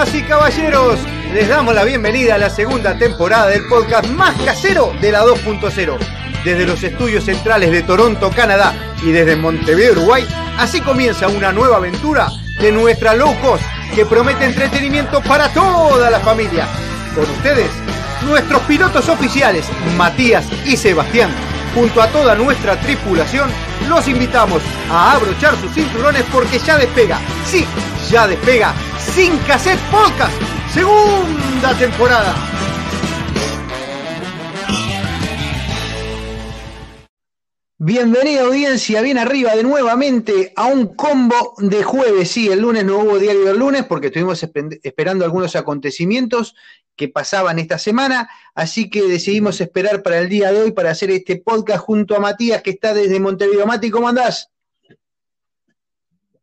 Así, y caballeros, les damos la bienvenida a la segunda temporada del podcast más casero de la 2.0. Desde los estudios centrales de Toronto, Canadá y desde Montevideo, Uruguay, así comienza una nueva aventura de nuestra locos que promete entretenimiento para toda la familia. Con ustedes, nuestros pilotos oficiales, Matías y Sebastián. Junto a toda nuestra tripulación, los invitamos a abrochar sus cinturones porque ya despega, sí, ya despega sin Cassette Podcast, segunda temporada. Bienvenida audiencia, bien arriba de nuevamente a un combo de jueves. Sí, el lunes no hubo diario del lunes porque estuvimos esperando algunos acontecimientos que pasaban esta semana, así que decidimos esperar para el día de hoy para hacer este podcast junto a Matías que está desde Montevideo. Mati, ¿cómo andás?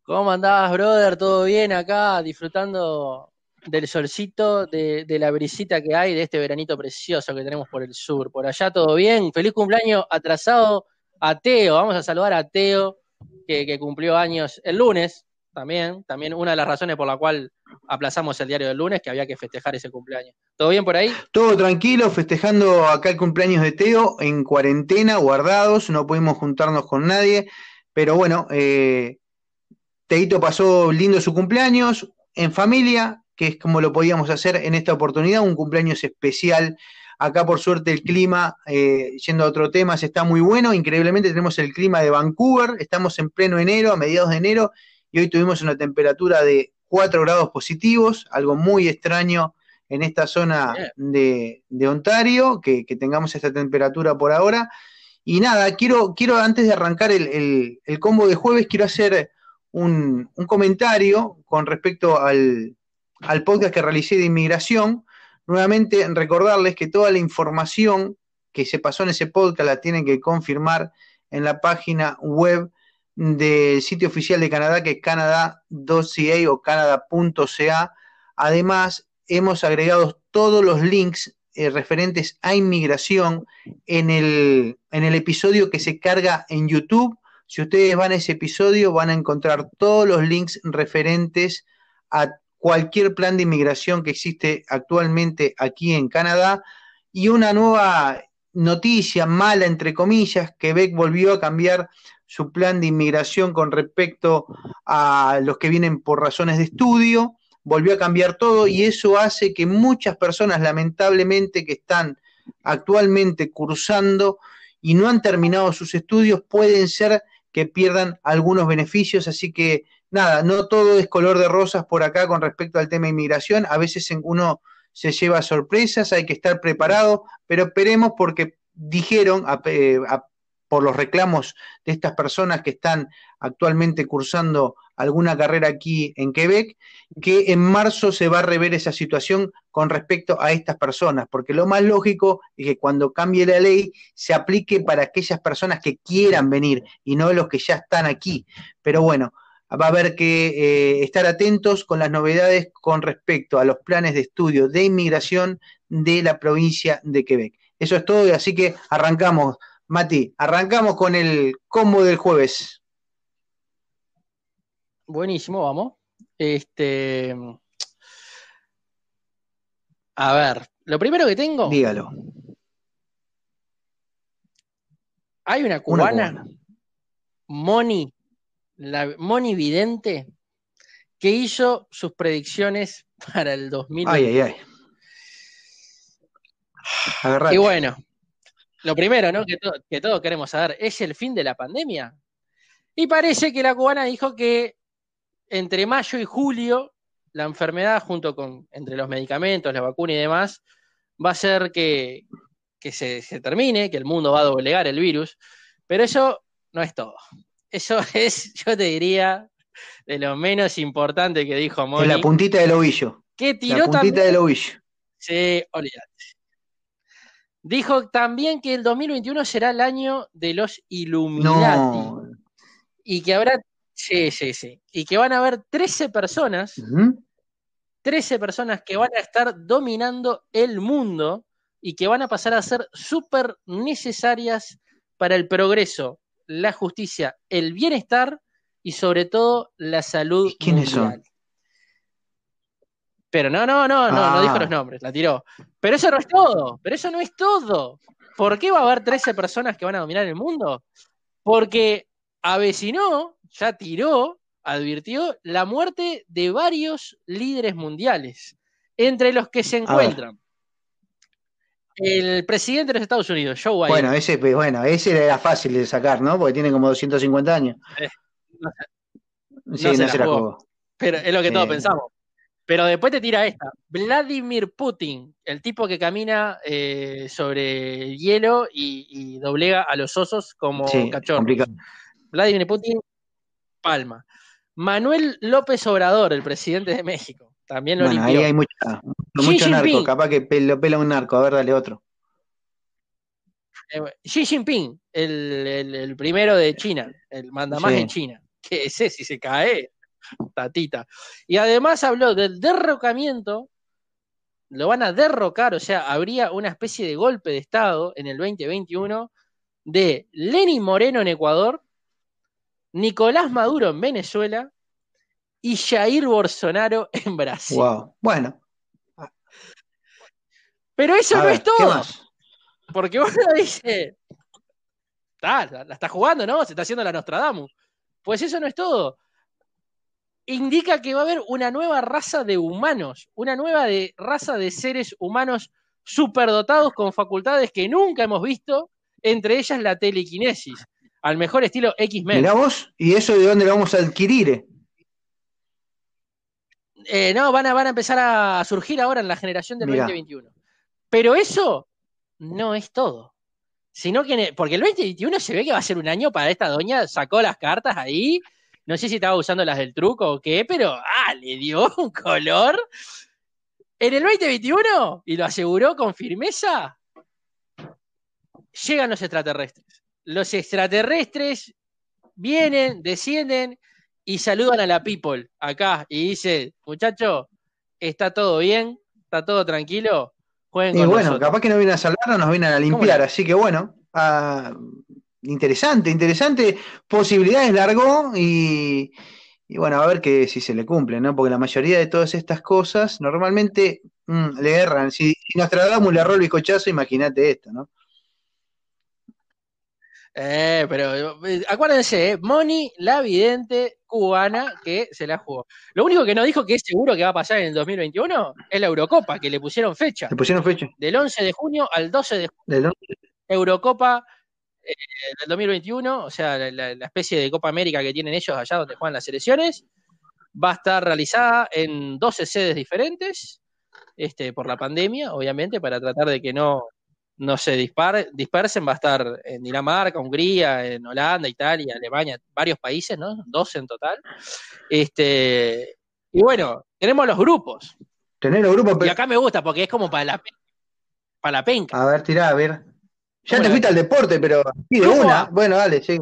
¿Cómo andás, brother? ¿Todo bien acá? Disfrutando del solcito, de, la brisita que hay, de este veranito precioso que tenemos por el sur. Por allá todo bien. Feliz cumpleaños atrasado a Teo. Vamos a saludar a Teo, que, cumplió años el lunes también. También una de las razones por la cual aplazamos el diario del lunes, que había que festejar ese cumpleaños. ¿Todo bien por ahí? Todo tranquilo, festejando acá el cumpleaños de Teo, en cuarentena, guardados, no pudimos juntarnos con nadie. Pero bueno, eh, Teito pasó lindo su cumpleaños en familia, que es como lo podíamos hacer en esta oportunidad, un cumpleaños especial. Acá por suerte el clima, eh, yendo a otro tema, está muy bueno. Increíblemente tenemos el clima de Vancouver, estamos en pleno enero, a mediados de enero, y hoy tuvimos una temperatura de 4 grados positivos, algo muy extraño en esta zona de, Ontario, que, tengamos esta temperatura por ahora. Y nada, quiero, quiero antes de arrancar el combo de jueves, quiero hacer un, comentario con respecto al, podcast que realicé de inmigración. Nuevamente recordarles que toda la información que se pasó en ese podcast la tienen que confirmar en la página web del sitio oficial de Canadá, que es canada.ca o Además, hemos agregado todos los links eh, referentes a inmigración en el, en el episodio que se carga en YouTube si ustedes van a ese episodio, van a encontrar todos los links referentes a cualquier plan de inmigración que existe actualmente aquí en Canadá y una nueva noticia mala, entre comillas, Quebec volvió a cambiar su plan de inmigración con respecto a los que vienen por razones de estudio, volvió a cambiar todo y eso hace que muchas personas lamentablemente que están actualmente cursando y no han terminado sus estudios pueden ser que pierdan algunos beneficios. Así que nada, no todo es color de rosas por acá con respecto al tema de inmigración. A veces uno se lleva sorpresas, hay que estar preparado, pero esperemos porque dijeron por los reclamos de estas personas que están actualmente cursando alguna carrera aquí en Quebec, que en marzo se va a rever esa situación con respecto a estas personas, porque lo más lógico es que cuando cambie la ley se aplique para aquellas personas que quieran venir y no los que ya están aquí. Pero bueno, va a haber que eh, estar atentos con las novedades con respecto a los planes de estudio de inmigración de la provincia de Quebec. Eso es todo, y así que arrancamos, Mati, arrancamos con el combo del jueves. Buenísimo, vamos. Este. A ver, lo primero que tengo. Dígalo. Hay una cubana, Moni, la Moni Vidente, que hizo sus predicciones para el 2020. Ay, ay, ay. Y bueno, lo primero, ¿no? Que, que todos queremos saber, ¿es el fin de la pandemia? Y parece que la cubana dijo que entre mayo y julio, la enfermedad, junto con entre los medicamentos, la vacuna y demás, va a ser que, se, termine, que el mundo va a doblegar el virus, pero eso no es todo. Eso es, yo te diría, de lo menos importante que dijo Moni. la puntita del ovillo. Que tiró la puntita del ovillo. Sí, olvídate. Dijo también que el 2021 será el año de los Illuminati. Y que habrá Sí, sí, sí. Y que van a haber 13 personas, 13 personas que van a estar dominando el mundo y que van a pasar a ser súper necesarias para el progreso, la justicia, el bienestar y sobre todo la salud. ¿Y ¿Quiénes son? Pero no, no, no, no, no ah. dijo los nombres, la tiró. Pero eso no es todo, pero eso no es todo. ¿Por qué va a haber 13 personas que van a dominar el mundo? Porque avecinó ya tiró, advirtió la muerte de varios líderes mundiales, entre los que se encuentran el presidente de los Estados Unidos, Joe Biden. Bueno, ese, bueno, ese era fácil de sacar, ¿no? Porque tiene como 250 años. Eh, sí, no Pero es lo que todos pensamos. Pero después te tira esta. Vladimir Putin, el tipo que camina eh, sobre hielo y, doblega a los osos como sí, Vladimir Putin Palma. Manuel López Obrador, el presidente de México, también lo limpió. Ahí hay mucho, narco, capaz que lo pela un narco, a ver, dale otro. Eh, Xi Jinping, el, primero de China, el mandamás de China, que ese si se cae, tatita. Y además habló del derrocamiento lo van a derrocar, o sea, habría una especie de golpe de Estado en el 2021 de Lenin Moreno en Ecuador, Nicolás Maduro en Venezuela y Jair Bolsonaro en Brasil. Bueno. Pero eso no es todo. Porque uno dice, está, la, está jugando, ¿no? Se está haciendo la Nostradamus. Pues eso no es todo. Indica que va a haber una nueva raza de humanos, una nueva de, raza de seres humanos superdotados con facultades que nunca hemos visto, entre ellas la telequinesis al mejor estilo X-Men. ¿y eso de dónde lo vamos a adquirir? Eh? Eh, no, van a, van a empezar a surgir ahora en la generación del 2021. Pero eso no es todo. Sino que, porque el 2021 se ve que va a ser un año para esta doña, sacó las cartas ahí, no sé si estaba usando las del truco o qué, pero ah, le dio un color. En el 2021, y lo aseguró con firmeza, llegan los extraterrestres los extraterrestres vienen, descienden y saludan a la people acá y dice, muchacho, está todo bien, está todo tranquilo, y bueno, capaz que nos vienen a salvar nos vienen a limpiar, así que bueno, ah, interesante, interesante, posibilidades largó y, y, bueno, a ver que si se le cumple, ¿no? Porque la mayoría de todas estas cosas normalmente mm, le erran, si, nos Nostradamus le erró y bizcochazo, imagínate esto, ¿no? Eh, pero eh, acuérdense, eh, Moni, la vidente cubana que se la jugó. Lo único que no dijo que es seguro que va a pasar en el 2021 es la Eurocopa, que le pusieron fecha. Le pusieron fecha. Del 11 de junio al 12 de junio. Eurocopa eh, del 2021, o sea, la, la, especie de Copa América que tienen ellos allá donde juegan las selecciones, va a estar realizada en 12 sedes diferentes, este, por la pandemia, obviamente, para tratar de que no no se dispar, dispersen, va a estar en Dinamarca, Hungría, en Holanda, Italia, Alemania, varios países, ¿no? 12 en total. Este, y bueno, tenemos los grupos. Tener los grupos. Y acá me gusta porque es como para la, para penca. A ver, tirá, a ver. Ya te fuiste al deporte, pero pide una. Bueno, dale, sí.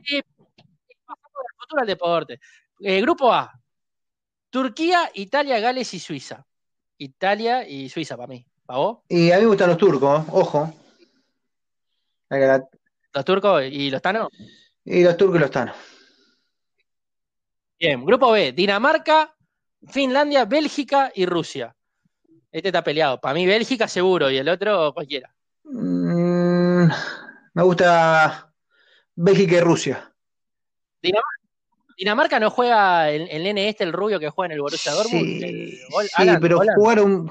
futuro deporte. Eh, grupo A. Turquía, Italia, Gales y Suiza. Italia y Suiza para mí. Y a mí me gustan los turcos, ojo. ¿Los turcos y los tanos? Y los turcos y los tanos. Bien, grupo B, Dinamarca, Finlandia, Bélgica y Rusia. Este está peleado. Para mí Bélgica seguro y el otro cualquiera. Mm, me gusta Bélgica y Rusia. Dinamarca. Dinamarca no juega el, el, este, el rubio que juega en el Borussia Dortmund. Sí, pero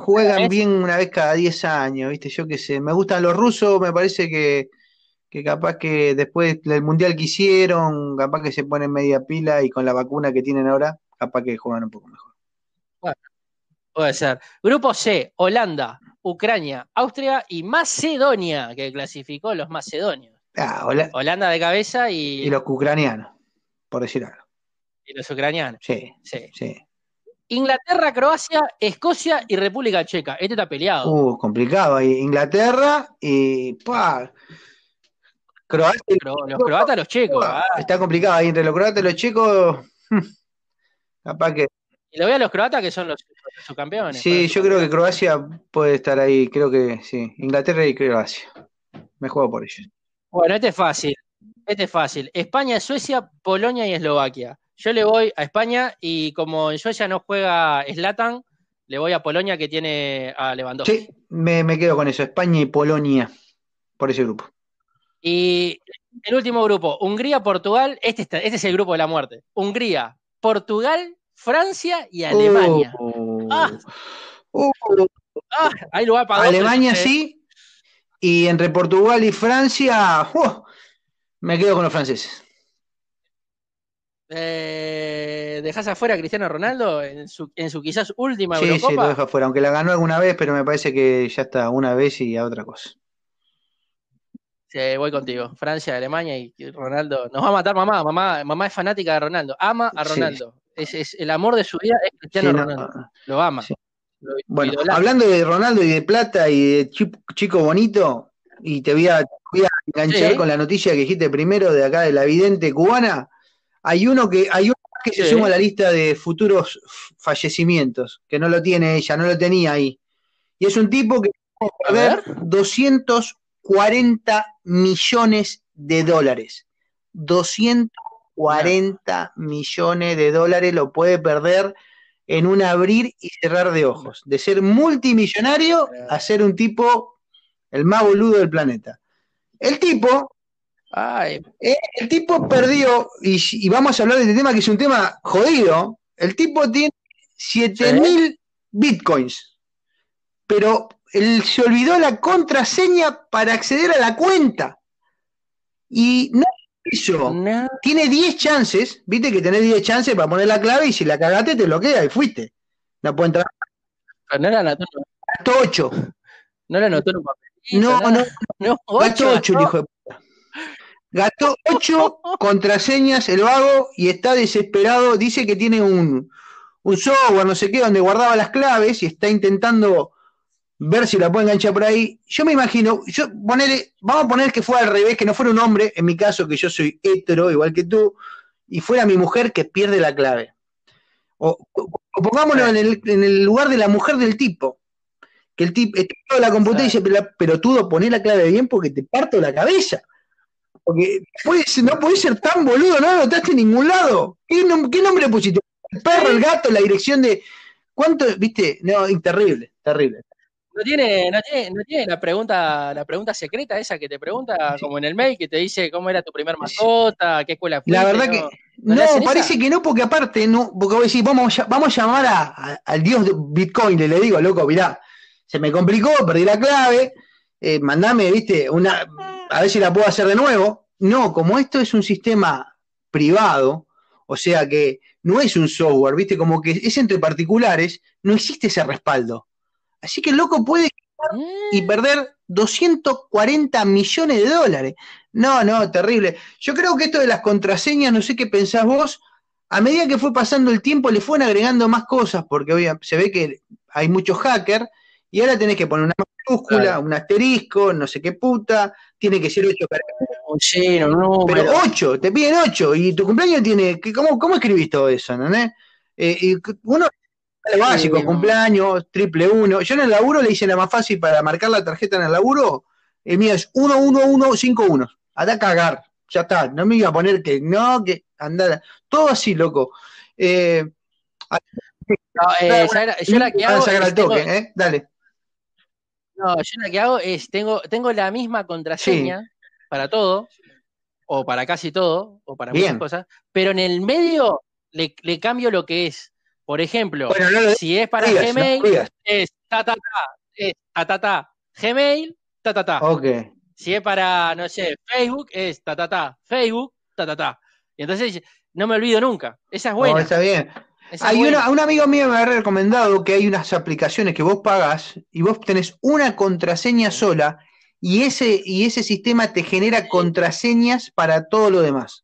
juegan bien una vez cada 10 años, ¿viste? Yo qué sé. Me gustan los rusos, me parece que, capaz que después del mundial que hicieron, capaz que se ponen media pila y con la vacuna que tienen ahora, capaz que juegan un poco mejor. Bueno, puede ser. Grupo C, Holanda, Ucrania, Austria y Macedonia, que clasificó los macedonios. Ah, Holanda de cabeza y... Y los ucranianos, por decir algo los ucranianos. Sí, sí. Inglaterra, Croacia, Escocia y República Checa. Este está peleado. Uh, complicado. Inglaterra y. ¡pah! Croacia. Los croatas, los checos. Ah, ah. está complicado ahí entre los croatas y los checos. Capaz que. Y lo veo a los croatas que son los, los campeones. Sí, yo creo que Croacia puede estar ahí. Creo que sí. Inglaterra y Croacia. Me juego por ellos. Bueno, este es fácil. Este es fácil. España, Suecia, Polonia y Eslovaquia. Yo le voy a España y como en Suecia no juega Slatan, le voy a Polonia que tiene a Lewandowski. Sí, me, quedo con eso, España y Polonia, por ese grupo. Y el último grupo, Hungría, Portugal, este, este, es el grupo de la muerte. Hungría, Portugal, Francia y Alemania. Oh. ah, oh. ah Alemania sí, y entre Portugal y Francia, me quedo con los franceses. Eh, ¿Dejas afuera a Cristiano Ronaldo en su, en su quizás última sí, Eurocopa? Sí, lo deja afuera, aunque la ganó alguna vez, pero me parece que ya está una vez y a otra cosa. voy contigo. Francia, Alemania y Ronaldo. Nos va a matar mamá. Mamá, mamá es fanática de Ronaldo. Ama a Ronaldo. Es, el amor de su vida es Cristiano Ronaldo. Ah, lo ama. bueno, hablando de Ronaldo y de plata y de chico bonito, y te voy te voy a enganchar con la noticia que dijiste primero de acá de la vidente cubana hay uno que, hay uno que se suma a la lista de futuros fallecimientos, que no lo tiene ella, no lo tenía ahí. Y es un tipo que puede perder 240 millones de dólares. 240 millones de dólares lo puede perder en un abrir y cerrar de ojos. De ser multimillonario a ser un tipo el más boludo del planeta. El tipo eh, el tipo perdió, y, vamos a hablar de este tema que es un tema jodido. El tipo tiene 7000 bitcoins, pero él se olvidó la contraseña para acceder a la cuenta. Y no hizo. Tiene 10 chances, viste que tenés 10 chances para poner la clave y si la cagaste te lo queda y fuiste. No puede entrar. Pero no la anotó. 8. No la No, no, no. 8, hijo de Gastó ocho contraseñas el vago y está desesperado. Dice que tiene un, un software, no sé qué, donde guardaba las claves y está intentando ver si la puede enganchar por ahí. Yo me imagino, yo ponele, vamos a poner que fue al revés, que no fuera un hombre, en mi caso, que yo soy hetero, igual que tú, y fuera mi mujer que pierde la clave. O, pongámoslo en el, lugar de la mujer del tipo. Que el tipo está en la computadora dice, pero, pero tú pones la clave bien porque te parto la cabeza. Porque no podés ser tan boludo, no anotaste en ningún lado. ¿Qué, ¿Qué, nombre pusiste? El perro, el gato, la dirección de. ¿Cuánto? ¿Viste? No, terrible, terrible. No tiene, no tiene, la pregunta, la pregunta secreta esa que te pregunta, como en el mail, que te dice cómo era tu primer mascota, qué escuela fue. La verdad que no, parece que no, porque aparte, no, porque vamos, vamos a llamar a, al dios de Bitcoin, le, le digo, loco, mirá, se me complicó, perdí la clave, eh, mandame, viste, una a ver si la puedo hacer de nuevo. No, como esto es un sistema privado, o sea que no es un software, ¿viste? Como que es entre particulares, no existe ese respaldo. Así que el loco puede y mm. perder 240 millones de dólares. No, no, terrible. Yo creo que esto de las contraseñas, no sé qué pensás vos, a medida que fue pasando el tiempo le fueron agregando más cosas, porque se ve que hay muchos hackers y ahora tenés que poner una un asterisco, no sé qué puta, tiene que ser 8 pero 8, te piden 8 y tu cumpleaños tiene. ¿Cómo, cómo escribís todo eso? Eh, y uno, básico, cumpleaños, triple 1. Yo en el laburo le hice la más fácil para marcar la tarjeta en el laburo. El mío es 11151. 1, 1, cagar, ya está. No me iba a poner que no, que andara. Todo así, loco. Eh, yo la toque, Dale. No, yo lo que hago es, tengo, tengo la misma contraseña para todo, o para casi todo, o para muchas cosas, pero en el medio le, cambio lo que es. Por ejemplo, si es para Gmail, es ta ta es Gmail, ta Okay. Si es para, no sé, Facebook, es ta Facebook, ta Y entonces no me olvido nunca. Esa es oh, buena. está bien hay un amigo mío me ha recomendado que hay unas aplicaciones que vos pagás y vos tenés una contraseña sola y ese, y ese sistema te genera contraseñas para todo lo demás.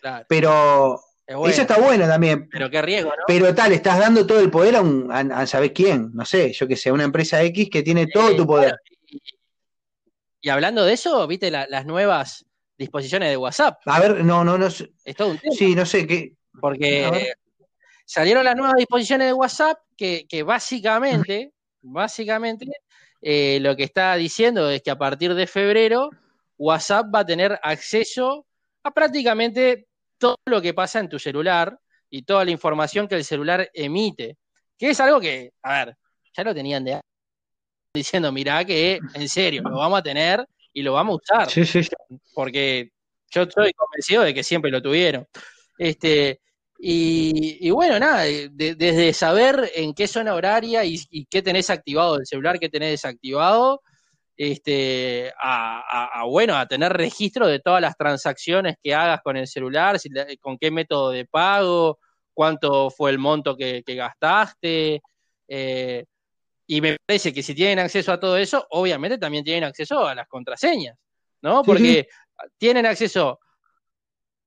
Claro. Pero eso está bueno también. Pero qué riesgo, ¿no? Pero tal, estás dando todo el poder a, un, a, quién, no sé, yo que sé, una empresa X que tiene todo tu poder. Y, hablando de eso, viste las nuevas disposiciones de WhatsApp. A ver, no, no, no. Es Sí, no sé qué. Porque salieron las nuevas disposiciones de WhatsApp que, básicamente, básicamente, eh, lo que está diciendo es que a partir de febrero WhatsApp va a tener acceso a prácticamente todo lo que pasa en tu celular y toda la información que el celular emite, que es algo que, a ver, ya lo tenían de diciendo, mirá que en serio, lo vamos a tener y lo vamos a usar. Porque yo estoy convencido de que siempre lo tuvieron. Este, y, bueno, nada, desde saber en qué zona horaria y, qué tenés activado, el celular que tenés desactivado, este, a, bueno, a tener registro de todas las transacciones que hagas con el celular, con qué método de pago, cuánto fue el monto que, gastaste. Eh, y me parece que si tienen acceso a todo eso, obviamente también tienen acceso a las contraseñas, ¿no? Porque tienen acceso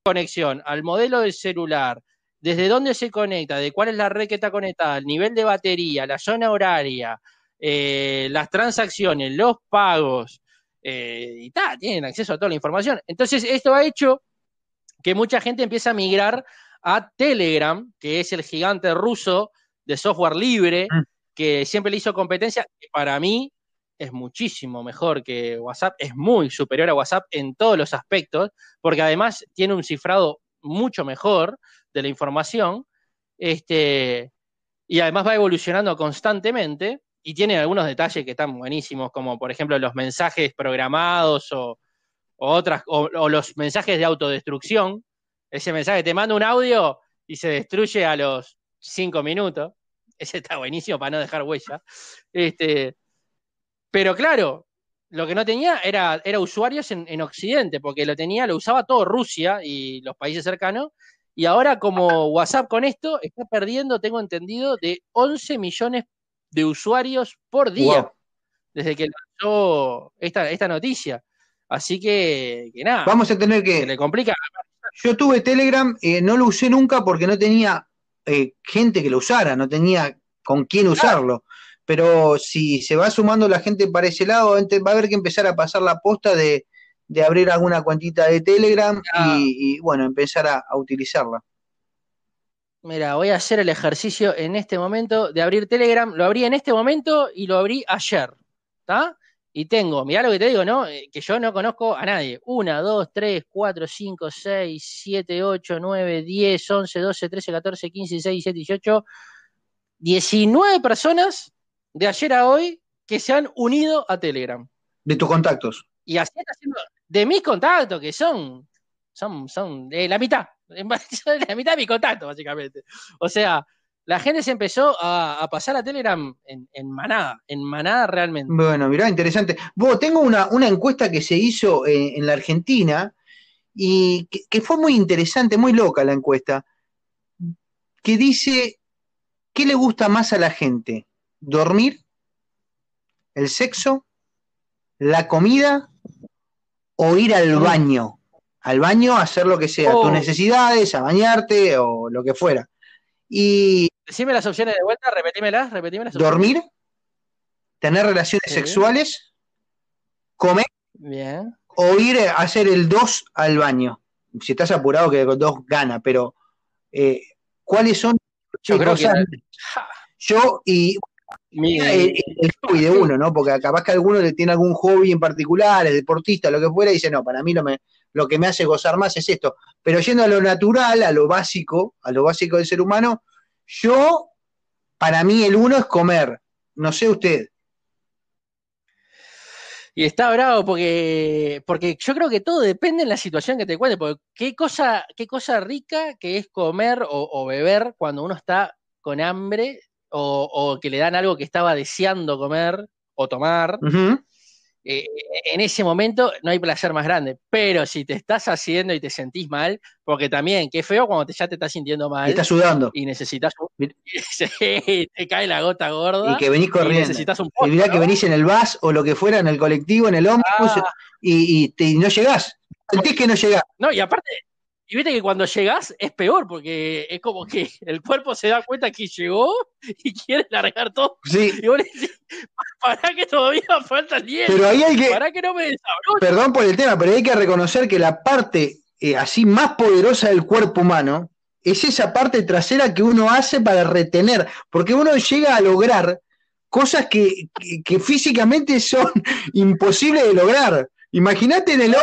conexión al modelo del celular, desde dónde se conecta, de cuál es la red que está conectada, el nivel de batería, la zona horaria, eh, las transacciones, los pagos, eh, y tal, tienen acceso a toda la información. Entonces, esto ha hecho que mucha gente empiece a migrar a Telegram, que es el gigante ruso de software libre, mm. que siempre le hizo competencia, que para mí es muchísimo mejor que WhatsApp, es muy superior a WhatsApp en todos los aspectos, porque además tiene un cifrado mucho mejor de la información, este, y además va evolucionando constantemente y tiene algunos detalles que están buenísimos, como por ejemplo los mensajes programados o, otras, o, los mensajes de autodestrucción. Ese mensaje, te manda un audio y se destruye a los cinco minutos. Ese está buenísimo para no dejar huella. Este, pero claro, lo que no tenía era, era usuarios en, Occidente, porque lo tenía, lo usaba todo Rusia y los países cercanos. Y ahora como WhatsApp con esto está perdiendo, tengo entendido, de 11 millones de usuarios por día desde que lanzó esta, noticia. Así que, nada. Vamos a tener que... Se le complica. Yo tuve Telegram, eh, no lo usé nunca porque no tenía eh, gente que lo usara, no tenía con quién usarlo pero si se va sumando la gente para ese lado, va a haber que empezar a pasar la posta de, abrir alguna cuentita de Telegram y, ah. bueno, empezar a, utilizarla. Mira, voy a hacer el ejercicio en este momento de abrir Telegram. Lo abrí en este momento y lo abrí ayer. ¿Está? Y tengo, mirá lo que te digo, ¿no? Eh, que yo no conozco a nadie. Una, dos, tres, cuatro, cinco, seis, siete, ocho, nueve, diez, once, doce, trece, catorce, quince, seis, 17, 18. 19 personas de ayer a hoy que se han unido a Telegram. De tus contactos. Y así está haciendo. De mis contactos, que son. Son, son de eh, la mitad. Son la mitad de mis contactos, básicamente. O sea, la gente se empezó a, pasar a Telegram en, manada, en manada realmente. Bueno, mirá, interesante. tengo una, encuesta que se hizo eh, en, la Argentina y que, que, fue muy interesante, muy loca la encuesta, que dice, ¿qué le gusta más a la gente? dormir, el sexo, la comida o ir al baño. Al baño, hacer lo que sea, tus oh. necesidades, a bañarte o lo que fuera. Y. Decime las opciones de vuelta, repetímelas, Dormir, tener relaciones sexuales, comer Bien. o ir a hacer el 2 al baño. Si estás apurado, que con 2 gana, pero eh, ¿cuáles son? Yo Yo y eh, eh, eh, el, hobby de uno, ¿no? Porque capaz que alguno le tiene algún hobby en particular, es deportista, lo que fuera, y dice, no, para mí lo, me, lo que me hace gozar más es esto. Pero yendo a lo natural, a lo básico, a lo básico del ser humano, yo, para mí el uno es comer, no sé usted. Y está bravo porque, porque yo creo que todo depende de la situación que te cuente, porque qué cosa, qué cosa rica que es comer o beber cuando uno está con hambre o, que le dan algo que estaba deseando comer o tomar, eh, en ese momento no hay placer más grande. Pero si te estás haciendo y te sentís mal, porque también, qué feo cuando ya te estás sintiendo mal. Y estás sudando. Y necesitas. un te cae la gota gorda. Y que venís corriendo. Y necesitas que venís en el bus o lo que fuera, en el colectivo, en el ómnibus, ah. y, y no llegás. Sentís que no llegás. No, y aparte, y viste que cuando llegas es peor, porque es como que el cuerpo se da cuenta que llegó y quiere largar todo. Sí. Y vos que todavía falta 10. Pero ahí que. no me Perdón por el tema, pero hay que reconocer que la parte eh, así más poderosa del cuerpo humano es esa parte trasera que uno hace para retener. Porque uno llega a lograr cosas que, físicamente son imposibles de lograr. Imagínate en el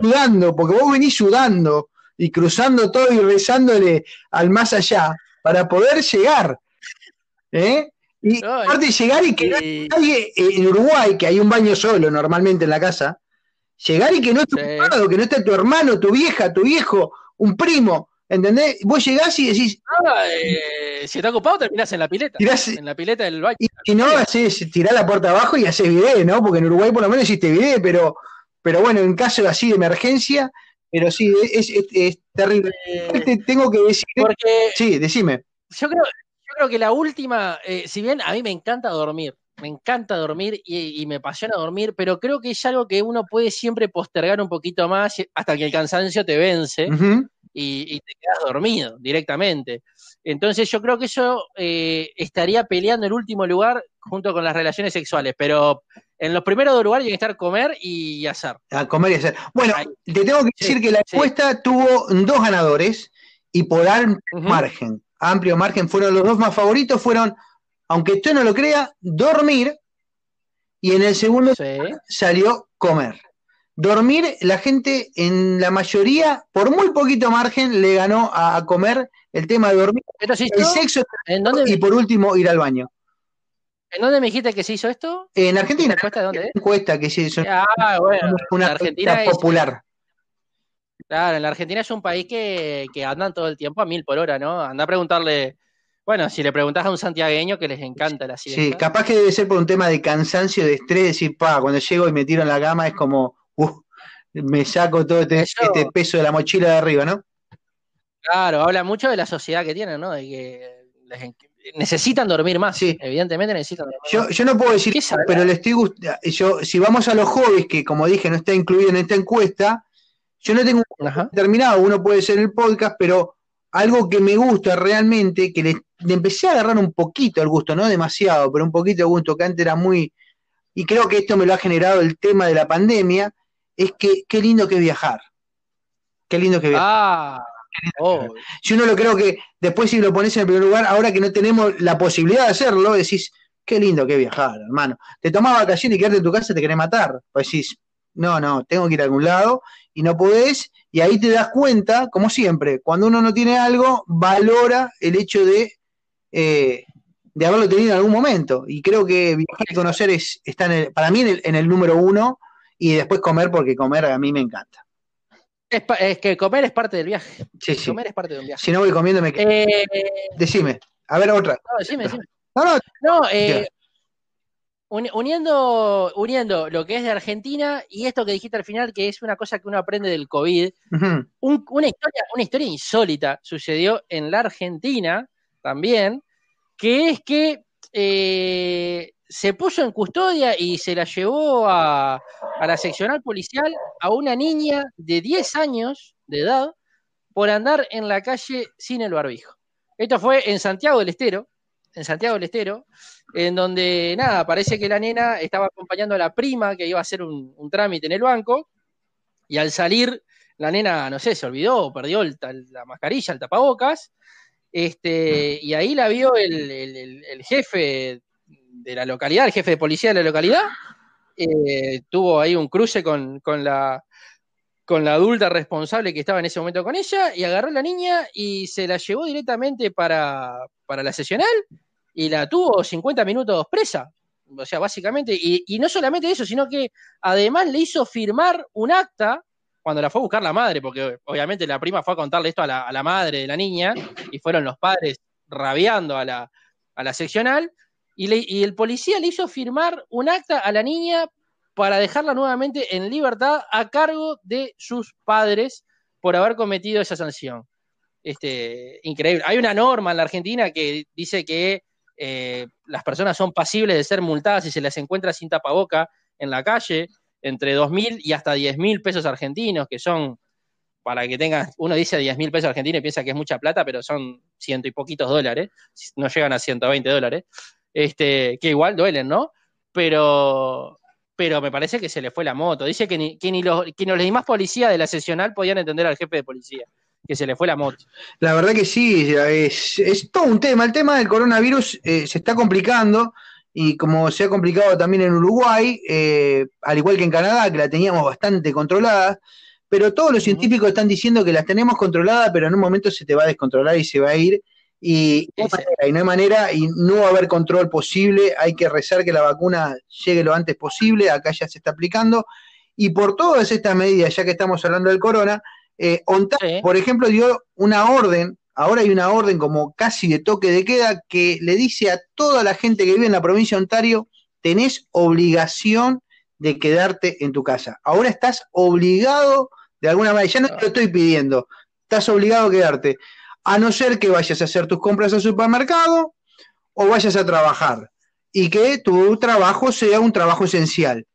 sudando, porque vos venís sudando y cruzando todo y rezándole al más allá para poder llegar. ¿eh? Y aparte llegar y que alguien en Uruguay, que hay un baño solo normalmente en la casa, llegar y que no esté ocupado, que no esté tu hermano, tu vieja, tu viejo, un primo, ¿entendés? Vos llegás y decís. Eh, si está ocupado, terminás en la pileta. en la pileta del baño. Y, si no, haces, tirás la puerta abajo y haces video, ¿no? Porque en Uruguay por lo menos hiciste video, pero, pero bueno, en caso así de emergencia, pero sí, es, es, terrible. Eh, tengo que decir. sí, decime. Yo creo, que la última, eh, si bien a mí me encanta dormir, me encanta dormir y, me apasiona dormir, pero creo que es algo que uno puede siempre postergar un poquito más hasta que el cansancio te vence y, y, te quedas dormido directamente. Entonces yo creo que eso eh, estaría peleando el último lugar junto con las relaciones sexuales, pero en los primeros dos lugares tiene que estar comer y hacer. A comer y hacer. Bueno, te tengo que decir que la encuesta tuvo dos ganadores y por amplio margen, amplio margen, fueron los dos más favoritos, fueron, aunque usted no lo crea, dormir y en el segundo salió comer dormir, la gente en la mayoría, por muy poquito margen, le ganó a, comer el tema de dormir, el sexo ¿En y por último ir al baño. ¿En dónde me dijiste que se hizo esto? En Argentina. ¿Encuesta de dónde? encuesta que se hizo. Ah, Una Argentina popular. Claro, en la Argentina es un país que, que, andan todo el tiempo a mil por hora, ¿no? Anda a preguntarle. Bueno, si le preguntas a un santiagueño que les encanta la ciudad. Sí, capaz que debe ser por un tema de cansancio, de estrés, decir, pa, cuando llego y me tiro en la gama, es como Uh, me saco todo este, este, peso de la mochila de arriba, ¿no? Claro, habla mucho de la sociedad que tienen, ¿no? De que necesitan dormir más, sí. evidentemente necesitan dormir yo, más. Yo no puedo decir, pero le estoy yo si vamos a los hobbies, que como dije, no está incluido en esta encuesta, yo no tengo terminado. uno puede ser el podcast, pero algo que me gusta realmente, que le, empecé a agarrar un poquito el gusto, no demasiado, pero un poquito el gusto, que antes era muy, y creo que esto me lo ha generado el tema de la pandemia, es que qué lindo que viajar. Qué lindo que viajar. Ah, oh. Si uno lo creo que después si lo pones en el primer lugar, ahora que no tenemos la posibilidad de hacerlo, decís, qué lindo que viajar, hermano. Te tomás vacaciones y quedarte en tu casa te querés matar. Pues decís, no, no, tengo que ir a algún lado y no podés. Y ahí te das cuenta, como siempre, cuando uno no tiene algo, valora el hecho de, eh, de haberlo tenido en algún momento. Y creo que viajar y conocer está para mí en el número uno y después comer porque comer a mí me encanta. Es, que comer es parte del viaje. Sí, Comer es parte de un viaje. Si no voy comiendo me eh, Decime. A ver otra. No, decime, decime. No, no. Eh, uniendo, uniendo lo que es de Argentina y esto que dijiste al final, que es una cosa que uno aprende del COVID, una, historia, una historia insólita sucedió en la Argentina también, que es que eh, se puso en custodia y se la llevó a, la seccional policial a una niña de 10 años de edad por andar en la calle sin el barbijo. Esto fue en Santiago del Estero, en Santiago del Estero, en donde nada, parece que la nena estaba acompañando a la prima que iba a hacer un, trámite en el banco y al salir la nena, no sé, se olvidó, perdió el, la mascarilla, el tapabocas, este, y ahí la vio el jefe de la localidad, el jefe de policía de la localidad, eh, tuvo ahí un cruce con, la, con la adulta responsable que estaba en ese momento con ella y agarró a la niña y se la llevó directamente para, la sesional y la tuvo 50 minutos presa. O sea, básicamente, y, no solamente eso, sino que además le hizo firmar un acta cuando la fue a buscar la madre, porque obviamente la prima fue a contarle esto a la, madre de la niña, y fueron los padres rabiando a la, a la seccional, y, el policía le hizo firmar un acta a la niña para dejarla nuevamente en libertad a cargo de sus padres por haber cometido esa sanción. Este, increíble. Hay una norma en la Argentina que dice que eh, las personas son pasibles de ser multadas si se las encuentra sin tapaboca en la calle, entre 2.000 y hasta 10.000 pesos argentinos, que son, para que tengas, uno dice 10.000 pesos argentinos y piensa que es mucha plata, pero son ciento y poquitos dólares, no llegan a 120 dólares este, que igual duelen, ¿no? Pero, pero me parece que se le fue la moto. Dice que ni, que ni los, que no demás policías de la sesional podían entender al jefe de policía, que se le fue la moto. La verdad que sí, es, todo un tema. El tema del coronavirus eh, se está complicando y como se ha complicado también en Uruguay, eh, al igual que en Canadá, que la teníamos bastante controlada, pero todos los científicos están diciendo que las tenemos controladas, pero en un momento se te va a descontrolar y se va a ir y no hay manera, y no va a haber control posible, hay que rezar que la vacuna llegue lo antes posible, acá ya se está aplicando, y por todas estas medidas, ya que estamos hablando del corona, eh, Ontario, por ejemplo, dio una orden, ahora hay una orden como casi de toque de queda, que le dice a toda la gente que vive en la provincia de Ontario, tenés obligación de quedarte en tu casa. Ahora estás obligado, de alguna manera, ya no te lo estoy pidiendo, estás obligado a quedarte a no ser que vayas a hacer tus compras al supermercado o vayas a trabajar y que tu trabajo sea un trabajo esencial.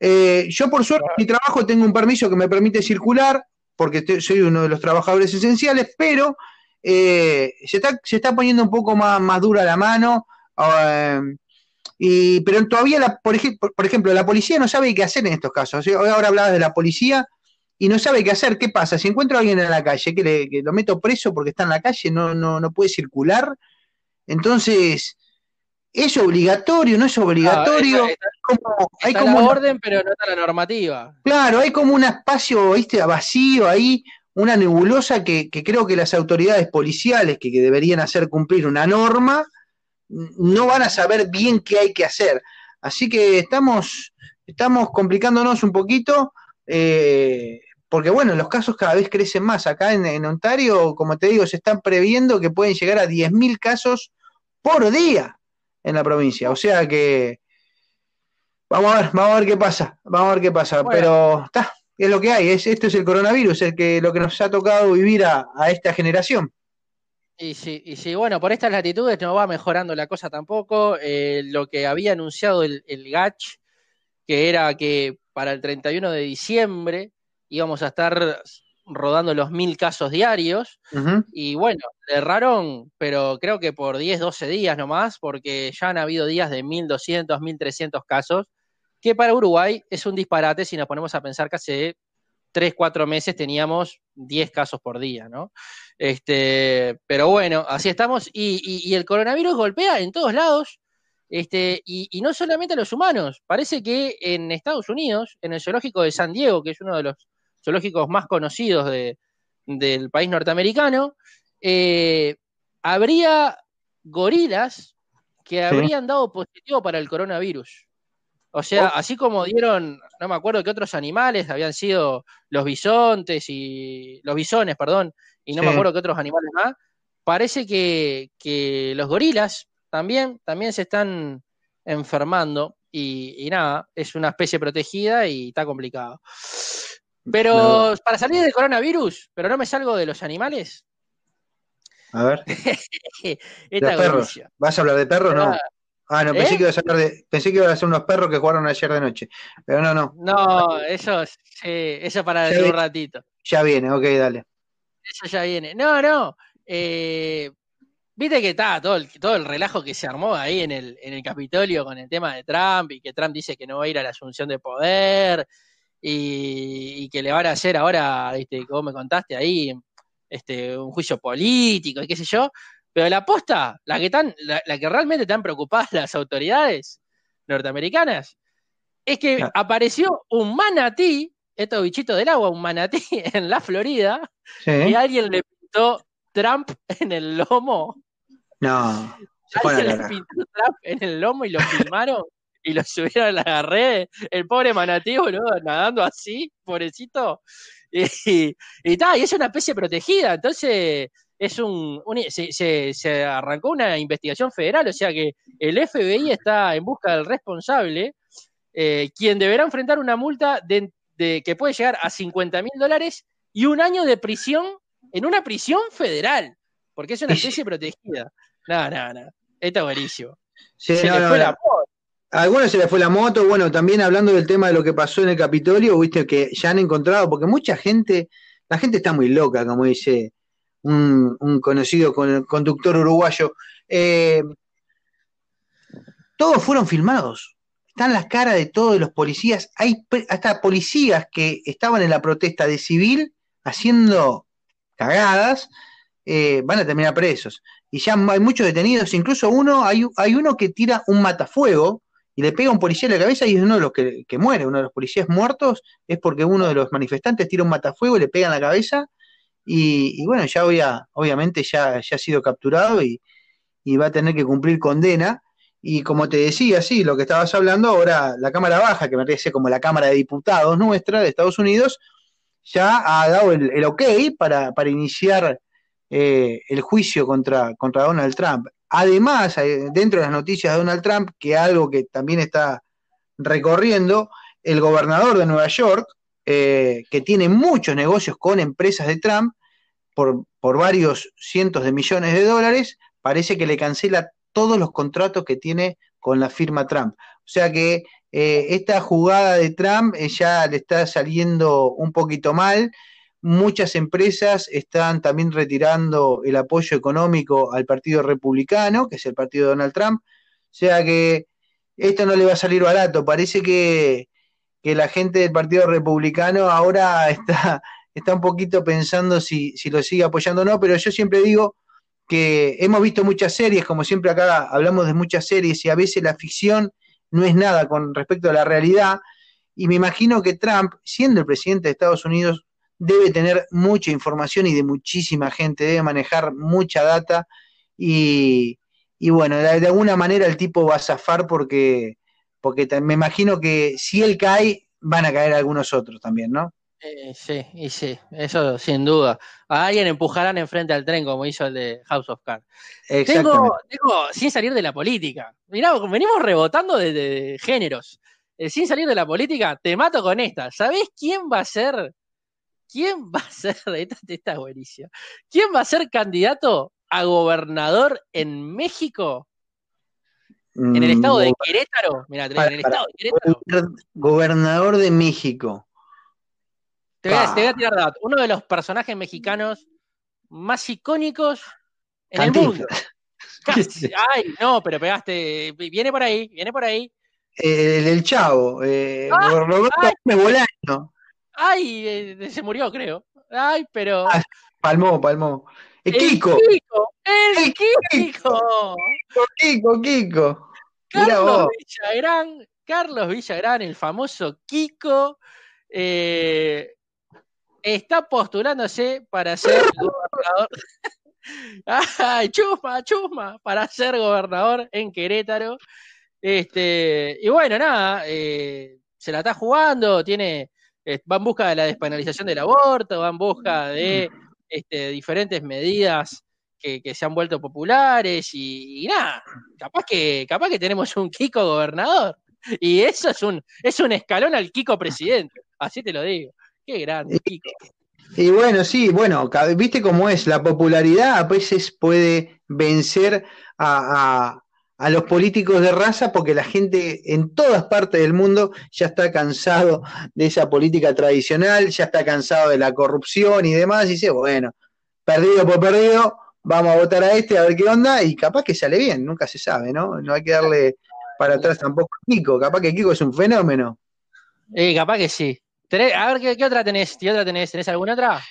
Eh, yo por suerte en mi trabajo tengo un permiso que me permite circular porque soy uno de los trabajadores esenciales, pero eh, se, está, poniendo un poco más, más dura la mano. Eh, y, pero todavía, la, por, por, ejemplo, la policía no sabe qué hacer en estos casos. Ahora hablabas de la policía, y no sabe qué hacer. ¿Qué pasa? Si encuentro a alguien en la calle, que, lo meto preso porque está en la calle, no, no, no puede circular. Entonces, ¿es obligatorio? ¿No es ah, obligatorio? como, hay como la una, orden, pero no está la normativa. Claro, hay como un espacio ¿viste? vacío ahí, una nebulosa que, creo que las autoridades policiales, que, deberían hacer cumplir una norma, no van a saber bien qué hay que hacer. Así que estamos, estamos complicándonos un poquito. Eh, porque bueno, los casos cada vez crecen más. Acá en, Ontario, como te digo, se están previendo que pueden llegar a 10.000 casos por día en la provincia. O sea que vamos a ver, vamos a ver qué pasa, vamos a ver qué pasa. Pero está, es lo que hay, es, esto es el coronavirus, es lo que nos ha tocado vivir a, esta generación. Y sí, y sí, bueno, por estas latitudes no va mejorando la cosa tampoco. Eh, lo que había anunciado el, el GACH, que era que para el 31 de diciembre íbamos a estar rodando los mil casos diarios. Y bueno, erraron, pero creo que por 10, 12 días nomás, porque ya han habido días de 1200, 1300 casos, que para Uruguay es un disparate si nos ponemos a pensar que hace 3, 4 meses teníamos 10 casos por día, ¿no? Este, pero bueno, así estamos. Y, el coronavirus golpea en todos lados. Este, y, y, no solamente a los humanos, parece que en Estados Unidos, en el zoológico de San Diego, que es uno de los zoológicos más conocidos del país norteamericano, eh, habría gorilas que habrían dado positivo para el coronavirus. O sea, oh. así como dieron, no me acuerdo que otros animales habían sido los bisontes y los bisones, perdón, y no me acuerdo que otros animales más, parece que, los gorilas también, también se están enfermando y, y nada, es una especie protegida y está complicado. Pero para salir del coronavirus, pero no me salgo de los animales. A ver. Esta ¿Vas a hablar de perros? No. Ah, ah no, pensé, ¿Eh? que ibas a hablar de, pensé que a unos perros que jugaron ayer de noche. Pero no, no. No, eso, es eso para un ratito. Ya viene, ok, dale. Eso ya viene. No, no. Eh, viste que está todo el, todo el relajo que se armó ahí en el, en el Capitolio con el tema de Trump y que Trump dice que no va a ir a la asunción de poder y, que le van a hacer ahora, como Como me contaste ahí, este, un juicio político y qué sé yo, pero la aposta, la que, tan, la, que realmente están preocupadas las autoridades norteamericanas, es que apareció un manatí, estos bichitos del agua, un manatí en la Florida, y alguien le pintó Trump en el lomo. No. alguien le pintó Trump en el lomo y lo filmaron y lo subieron a la red El pobre manatí, boludo, nadando así, pobrecito. Y, y, y, es una especie protegida. Entonces, es un, se, arrancó una investigación federal, o sea que el FBI está en busca del responsable, eh, quien deberá enfrentar una multa de, que puede llegar a 50 mil dólares y un año de prisión en una prisión federal, porque es una especie protegida. No, no, no. Está buenísimo. se le a ah, algunos se le fue la moto, bueno, también hablando del tema de lo que pasó en el Capitolio, viste que ya han encontrado, porque mucha gente, la gente está muy loca, como dice un, conocido conductor uruguayo. Eh, todos fueron filmados, están las caras de todos los policías, hay hasta policías que estaban en la protesta de civil haciendo cagadas, eh, van a terminar presos. Y ya hay muchos detenidos, incluso uno, hay, hay uno que tira un matafuego, y le pega a un policía en la cabeza y es uno de los que, muere, uno de los policías muertos es porque uno de los manifestantes tira un matafuego y le pega en la cabeza y, bueno, ya obviamente ya, ha sido capturado y, va a tener que cumplir condena. Y como te decía, sí, lo que estabas hablando ahora, la Cámara Baja, que me parece como la Cámara de Diputados nuestra de Estados Unidos, ya ha dado el, ok para, iniciar eh, el juicio contra, contra Donald Trump. Además, eh, dentro de las noticias de Donald Trump, que algo que también está recorriendo, el gobernador de Nueva York, eh, que tiene muchos negocios con empresas de Trump por, varios cientos de millones de dólares, parece que le cancela todos los contratos que tiene con la firma Trump. O sea que eh, esta jugada de Trump ya le está saliendo un poquito mal Muchas empresas están también retirando el apoyo económico al Partido Republicano, que es el partido de Donald Trump. O sea que esto no le va a salir barato. Parece que, que la gente del Partido Republicano ahora está, está un poquito pensando si, si lo sigue apoyando o no, pero yo siempre digo que hemos visto muchas series, como siempre acá hablamos de muchas series y a veces la ficción no es nada con respecto a la realidad. Y me imagino que Trump, siendo el presidente de Estados Unidos, debe tener mucha información y de muchísima gente, debe manejar mucha data y, bueno, de, alguna manera el tipo va a zafar porque, porque me imagino que si él cae, van a caer algunos otros también, ¿no? Eh, sí, y sí, eso sin duda. A alguien empujarán enfrente al tren como hizo el de House of Cards. Tengo, sin salir de la política. Mirá, venimos rebotando de, géneros. Eh, sin salir de la política, te mato con esta. ¿Sabés quién va a ser ¿quién va a ser, ¿quién va a ser candidato a gobernador en México? En el mm, estado de Querétaro. Mira, en el estado de Querétaro. Gobernador de México. Te voy, a, tirar datos. Uno de los personajes mexicanos más icónicos en el mundo. Ay, no, pero pegaste. Viene por ahí, viene por ahí. Eh, el, el Chavo. Eh, ah, Roberto Ay, eh, se murió, creo. Ay, pero. Ah, palmó, palmó. Eh, el, Kiko. El, Kiko. Kiko, Kiko, Kiko. Carlos Villagrán, Carlos Villagrán, el famoso Kiko, eh, está postulándose para ser gobernador. Ay, chusma, chusma, para ser gobernador en Querétaro. Este, y bueno, nada, se la está jugando, tiene va en busca de la despenalización del aborto, va en busca de mm. este, diferentes medidas que, se han vuelto populares y, nada, capaz que, capaz que tenemos un Kiko gobernador. Y eso es un, es un escalón al Kiko presidente, así te lo digo. Qué grande, Kiko. Y, bueno, sí, bueno, viste cómo es, la popularidad a veces puede vencer a, a los políticos de raza porque la gente en todas partes del mundo ya está cansado de esa política tradicional, ya está cansado de la corrupción y demás, y dice, bueno, perdido por perdido, vamos a votar a este a ver qué onda, y capaz que sale bien, nunca se sabe, ¿no? No hay que darle para atrás tampoco a Kiko, capaz que Kiko es un fenómeno. Eh, capaz que sí. A ver, otra ¿Qué otra tenés? ¿Tenés alguna otra?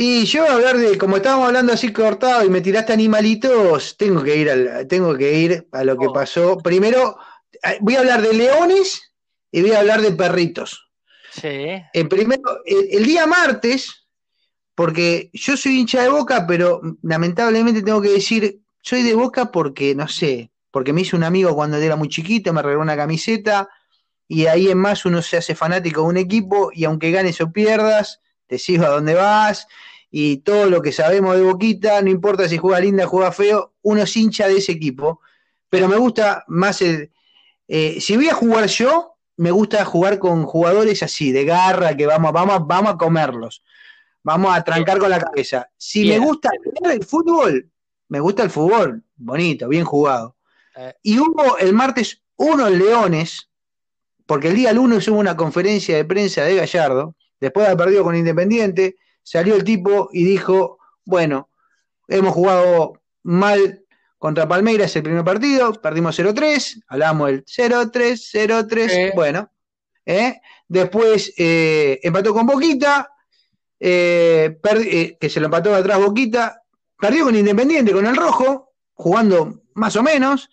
Y yo voy a hablar de, como estábamos hablando así cortado y me tiraste animalitos, tengo que ir, tengo que ir a lo que oh. pasó. Primero, eh, voy a hablar de leones y voy a hablar de perritos. Sí. El, primero, el, día martes, porque yo soy hincha de boca, pero lamentablemente tengo que decir, soy de boca porque, no sé, porque me hizo un amigo cuando era muy chiquito, me regaló una camiseta y ahí en más uno se hace fanático de un equipo y aunque ganes o pierdas, te sigo a dónde vas y todo lo que sabemos de Boquita, no importa si juega linda o juega feo, uno es hincha de ese equipo. Pero me gusta más el. Eh, si voy a jugar yo, me gusta jugar con jugadores así, de garra, que vamos, vamos, vamos a comerlos. Vamos a trancar con la cabeza. Si me gusta el fútbol, me gusta el fútbol. Bonito, bien jugado. Eh. Y hubo el martes unos leones, porque el día lunes hubo una conferencia de prensa de Gallardo, después de haber perdido con Independiente, salió el tipo y dijo, bueno, hemos jugado mal contra Palmeiras el primer partido, perdimos 0-3, hablamos del 0-3, 0-3, bueno. ¿eh? Después eh, empató con Boquita, eh, que se lo empató atrás Boquita, perdió con Independiente, con el Rojo, jugando más o menos,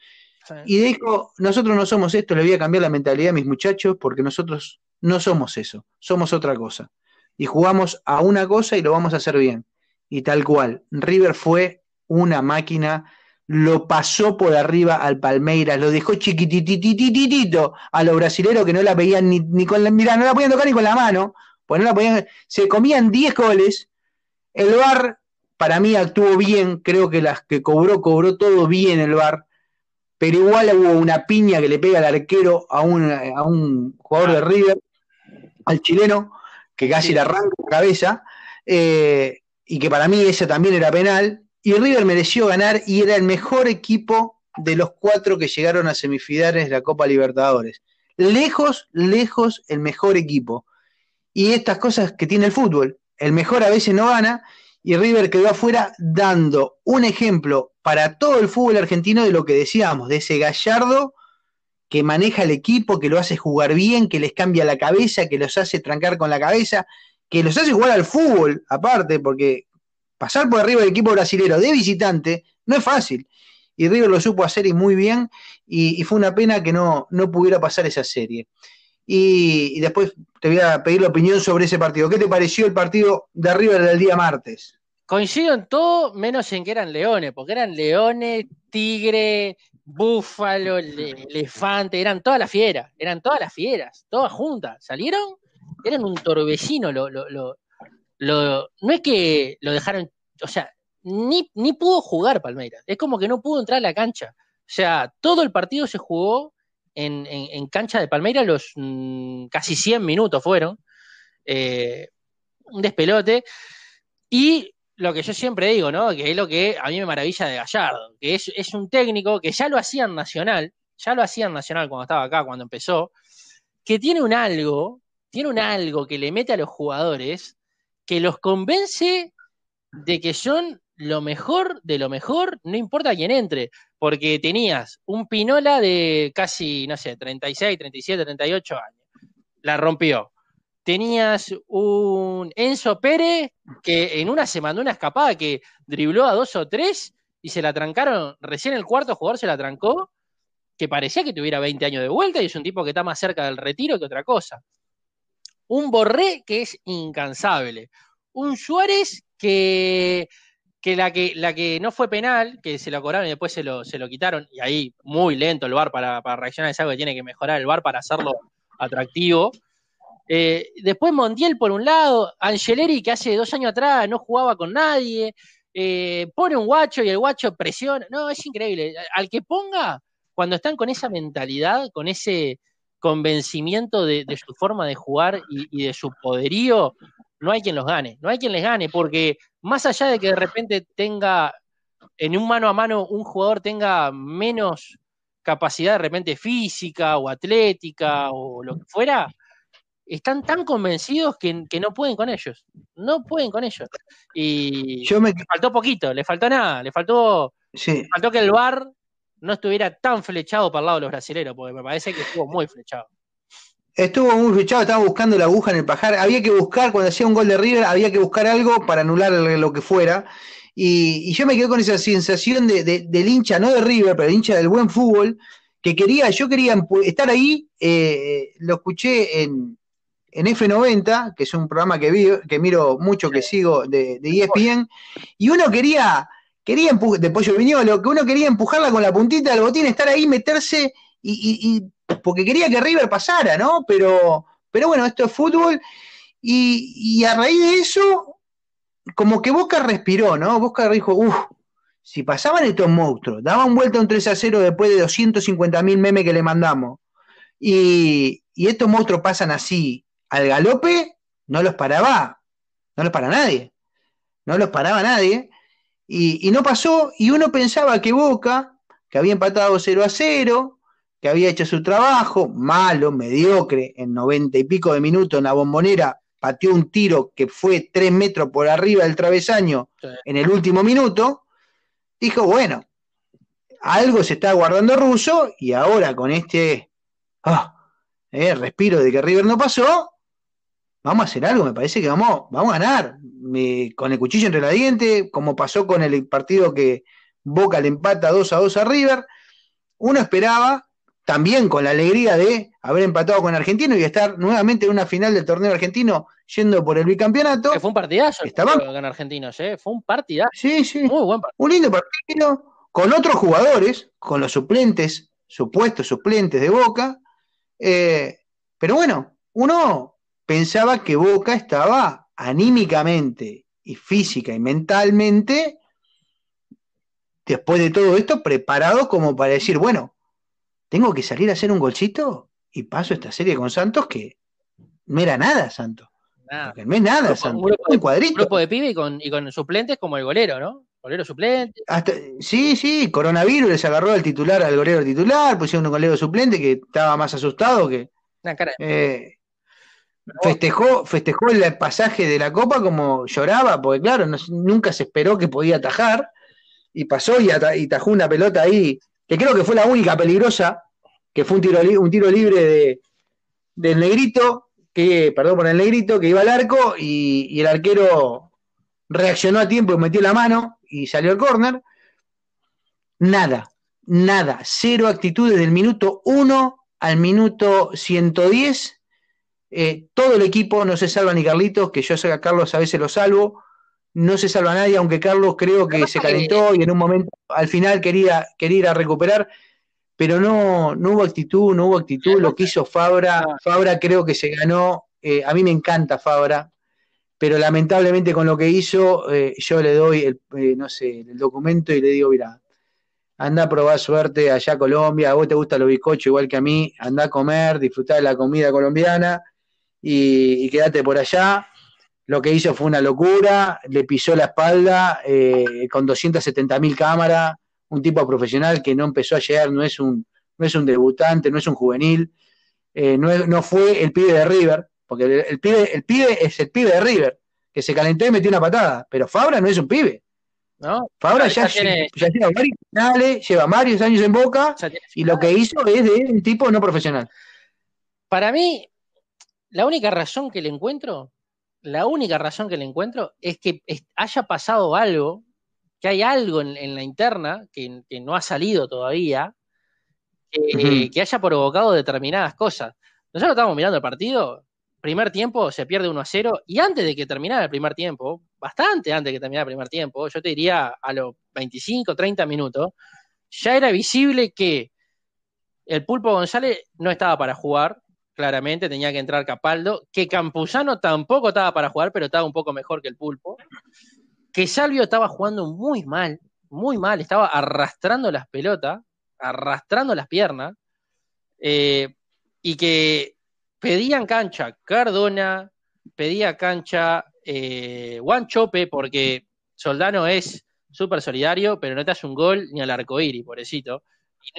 y dijo, nosotros no somos esto, le voy a cambiar la mentalidad a mis muchachos porque nosotros no somos eso, somos otra cosa. Y jugamos a una cosa y lo vamos a hacer bien. Y tal cual, River fue una máquina, lo pasó por arriba al Palmeiras, lo dejó chiquititititito a los brasileros que no la veían ni, con la mira no la podían tocar ni con la mano, pues la se comían 10 goles. El VAR para mí actuó bien, creo que las que cobró, cobró todo bien el VAR pero igual hubo una piña que le pega al arquero a un, a un jugador de ah. River al chileno, que casi le arranca la cabeza, eh, y que para mí ese también era penal, y River mereció ganar y era el mejor equipo de los cuatro que llegaron a semifinales de la Copa Libertadores. Lejos, lejos el mejor equipo. Y estas cosas que tiene el fútbol, el mejor a veces no gana y River quedó afuera dando un ejemplo para todo el fútbol argentino de lo que decíamos, de ese gallardo que maneja el equipo, que lo hace jugar bien, que les cambia la cabeza, que los hace trancar con la cabeza, que los hace jugar al fútbol, aparte, porque pasar por arriba del equipo brasilero de visitante no es fácil. Y River lo supo hacer y muy bien, y, fue una pena que no, no pudiera pasar esa serie. Y, después te voy a pedir la opinión sobre ese partido. ¿Qué te pareció el partido de River del día martes? Coincido en todo, menos en que eran leones, porque eran leones, tigre, búfalo, elefante, eran todas las fieras, eran todas las fieras, todas juntas, salieron, eran un torbellino, lo, lo, lo, lo no es que lo dejaron, o sea, ni, ni pudo jugar Palmeiras, es como que no pudo entrar a la cancha, o sea, todo el partido se jugó en, en, cancha de Palmeiras, los mm, casi 100 minutos fueron, eh, un despelote, y lo que yo siempre digo, ¿no? Que es lo que a mí me maravilla de Gallardo, que es, un técnico que ya lo hacían Nacional, ya lo hacían Nacional cuando estaba acá, cuando empezó, que tiene un algo, tiene un algo que le mete a los jugadores que los convence de que son lo mejor de lo mejor, no importa quién entre, porque tenías un Pinola de casi, no sé, 36, 37, 38 años. La rompió tenías un Enzo Pérez que en una semana una escapada que dribló a dos o tres y se la trancaron, recién el cuarto jugador se la trancó, que parecía que tuviera 20 años de vuelta y es un tipo que está más cerca del retiro que otra cosa. Un Borré que es incansable. Un Suárez que, que, la, que la que no fue penal, que se lo cobraron y después se lo, se lo quitaron, y ahí muy lento el bar para, para reaccionar, es algo que tiene que mejorar el bar para hacerlo atractivo eh, después Mondiel por un lado, Angeleri que hace dos años atrás no jugaba con nadie, eh, pone un guacho y el guacho presiona. No, es increíble. Al que ponga, cuando están con esa mentalidad, con ese convencimiento de, su forma de jugar y, y, de su poderío, no hay quien los gane, no hay quien les gane, porque más allá de que de repente tenga, en un mano a mano, un jugador tenga menos capacidad de repente física o atlética o lo que fuera, están tan convencidos que, no pueden con ellos. No pueden con ellos. Y Yo me... le faltó poquito, le faltó nada, le faltó, le faltó que el bar no estuviera tan flechado para el lado de los brasileños, porque me parece que estuvo muy flechado. Estuvo muy flechado, estaba buscando la aguja en el pajar. Había que buscar, cuando hacía un gol de River, había que buscar algo para anular lo que fuera. Y, yo me quedé con esa sensación de, del hincha, no de River, pero el hincha del buen fútbol, que quería, yo quería estar ahí. Eh, eh, lo escuché en, en F90, que es un programa que, que miro mucho, que sigo de, de ESPN, e y uno quería, quería de Pollo Viñolo, que uno quería empujarla con la puntita del botín, estar ahí, meterse, y, porque quería que River pasara, ¿no? Pero, pero bueno, esto es fútbol, y, a raíz de eso, como que Bosca respiró, ¿no? Boca dijo, uff, si pasaban estos monstruos, daban vuelta un 3 a 0 después de 250 mil memes que le mandamos, y estos monstruos pasan así, al galope no los paraba, no los para nadie, no los paraba nadie, y, no pasó, y uno pensaba que Boca, que había empatado 0 a 0, que había hecho su trabajo, malo, mediocre, en 90 y pico de minutos en la bombonera, pateó un tiro que fue 3 metros por arriba del travesaño en el último minuto, dijo, bueno, algo se está guardando ruso y ahora con este ah, eh, respiro de que River no pasó, vamos a hacer algo, me parece que vamos, vamos a ganar, con el cuchillo entre la diente, como pasó con el partido que Boca le empata 2 a 2 a River, uno esperaba también con la alegría de haber empatado con Argentino y estar nuevamente en una final del torneo argentino yendo por el bicampeonato. Que fue un partidazo Estaban... con Argentinos, ¿eh? fue un partidazo. Sí, sí. Muy buen partido. Un lindo partido con otros jugadores, con los suplentes, supuestos suplentes de Boca. Eh, pero bueno, uno pensaba que Boca estaba anímicamente y física y mentalmente, después de todo esto, preparado como para decir, bueno, tengo que salir a hacer un golcito y paso esta serie con Santos que no era nada, Santos. Nada. No es nada, Santos. Un grupo, cuadrito. Un grupo de pibe y con, suplentes como el golero, ¿no? golero suplente. sí, sí, coronavirus les agarró al titular, al golero titular, pusieron un golero suplente que estaba más asustado que. Eh, festejó, festejó el pasaje de la copa como lloraba, porque claro, nunca se esperó que podía atajar, y pasó y, tajó una pelota ahí, que creo que fue la única peligrosa, que fue un tiro, libre de, del negrito, que, perdón por el negrito, que iba al arco, y, el arquero reaccionó a tiempo y metió la mano y salió el córner. Nada, nada, cero actitudes del minuto 1 al minuto 110 eh, todo el equipo, no se salva ni Carlitos, que yo sé a Carlos a veces lo salvo, no se salva nadie, aunque Carlos creo que se calentó y en un momento al final quería, quería ir a recuperar, pero no, no hubo actitud, no hubo actitud, lo que hizo Fabra, Fabra creo que se ganó, eh, a mí me encanta Fabra, pero lamentablemente con lo que hizo, eh, yo le doy el, no sé, el documento y le digo, mira, anda a probar suerte allá a Colombia, a vos te gusta los bizcochos igual que a mí, anda a comer, disfrutar de la comida colombiana, y, quédate por allá. Lo que hizo fue una locura, le pisó la espalda eh, con 270.000 mil cámaras, un tipo profesional que no empezó a no es un, no es un debutante, no es un juvenil, eh, no, fue el pibe de River, porque el, pibe, el pibe es el pibe de River, que se calentó y metió una patada, pero Fabra no es un pibe. ¿no? Fabra ya, tiene, lleva varios finales, lleva varios años en Boca y lo que hizo es de un tipo no profesional. Para mí, la única razón que le encuentro, la única razón que le encuentro es que haya pasado algo, que hay algo en, la interna que, no ha salido todavía, que, eh, que haya provocado determinadas cosas. Nosotros estábamos mirando el partido, primer tiempo se pierde 1 a 0 y antes de que terminara el primer tiempo, bastante antes de que terminara el primer tiempo, yo te diría a los 25, 30 minutos, ya era visible que el Pulpo González no estaba para jugar, claramente tenía que entrar Capaldo, que Campuzano tampoco estaba para jugar, pero estaba un poco mejor que el pulpo, que Salvio estaba jugando muy mal, muy mal, estaba arrastrando las pelotas, arrastrando las piernas, eh, y que pedían cancha Cardona, pedía cancha eh, Chope, porque Soldano es súper solidario, pero no te hace un gol ni al arcoíris, pobrecito.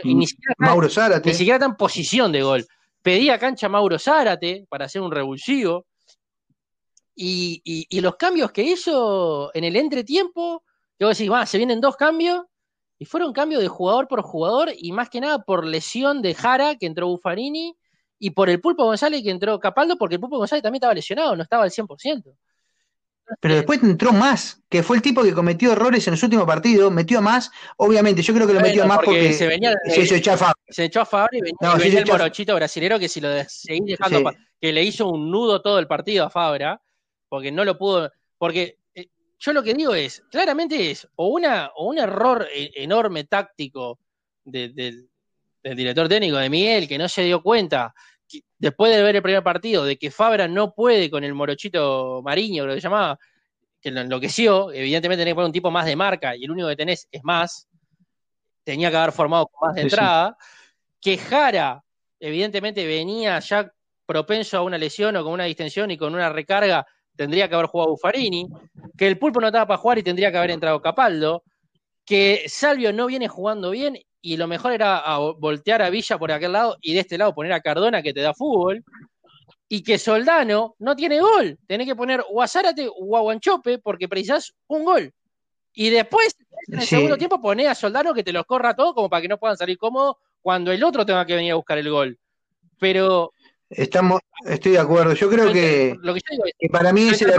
Mm, ni siquiera, Mauro en posición de gol. Pedía cancha Mauro Zárate para hacer un revulsivo. Y, los cambios que hizo en el entretiempo, yo decís, va, se vienen dos cambios. Y fueron cambios de jugador por jugador y más que nada por lesión de Jara, que entró Buffarini, y por el Pulpo González, que entró Capaldo, porque el Pulpo González también estaba lesionado, no estaba al 100% pero después entró más, que fue el tipo que cometió errores en su último partido, metió más, obviamente, yo creo que lo metió más porque, se, echó a Fabra. Se echó a Fabra y venía, el morochito brasilero que si que le hizo un nudo todo el partido a Fabra, ¿ah? porque no lo pudo, porque eh, yo lo que digo es, claramente es o, una, o un error eh, enorme táctico del director técnico de Miguel que no se dio cuenta después de ver el primer partido, de que Fabra no puede con el morochito Mariño, lo que llamaba, que lo enloqueció, evidentemente tenés que poner un tipo más de marca y el único que tenés es más, tenía que haber formado más de entrada, que Jara, evidentemente venía ya propenso a una lesión o con una distensión y con una recarga, tendría que haber jugado Buffarini, que el pulpo no estaba para jugar y tendría que haber entrado Capaldo, que Salvio no viene jugando bien y lo mejor era voltear a Villa por aquel lado y de este lado poner a Cardona que te da fútbol. Y que Soldano no tiene gol. Tenés que poner o a Zárate o a Guanchope porque precisás un gol. Y después, en el segundo tiempo, ponés a Soldano que te los corra todo como para que no puedan salir cómodos cuando el otro tenga que venir a buscar el gol. Pero. Estamos, estoy de acuerdo. Yo creo que, lo que, yo digo es, que para mí es que si lo